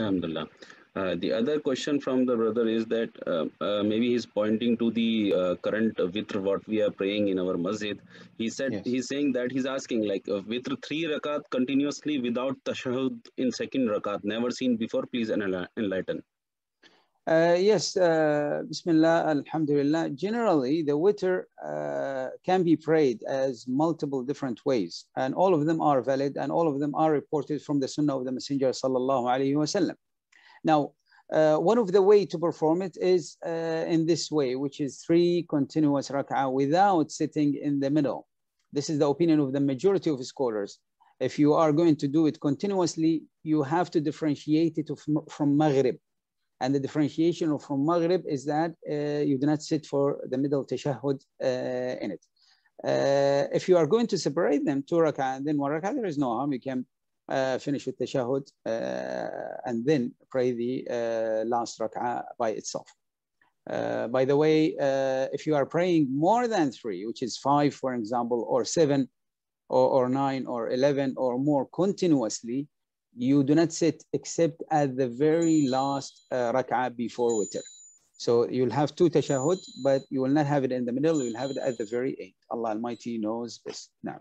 Alhamdulillah. Uh, the other question from the brother is that uh, uh, maybe he's pointing to the uh, current vitr what we are praying in our masjid. He said yes. he's saying that he's asking like uh, vitr three rakat continuously without tashahud in second rakat, never seen before. Please enlighten. Uh, yes, uh, Bismillah, Alhamdulillah. Generally, the witr uh, can be prayed as multiple different ways, and all of them are valid, and all of them are reported from the Sunnah of the Messenger sallallahu alaihi wasallam. Now, uh, one of the way to perform it is uh, in this way, which is three continuous rak'ah without sitting in the middle. This is the opinion of the majority of scholars. If you are going to do it continuously, you have to differentiate it from Maghrib and the differentiation from Maghrib is that uh, you do not sit for the middle tashahhud uh, in it. Uh, if you are going to separate them, two rak'ah and then one rak'ah, there is no harm. You can uh, finish with tashahhud uh, and then pray the uh, last rak'ah by itself. by the way, if you are praying more than three, which is five, for example, or seven, or, or nine, or 11, or more continuously, you do not sit except at the very last uh, rak'ah before witr. So you'll have two tashahud, but you will not have it in the middle, you'll have it at the very end. Allah Almighty knows best. Now.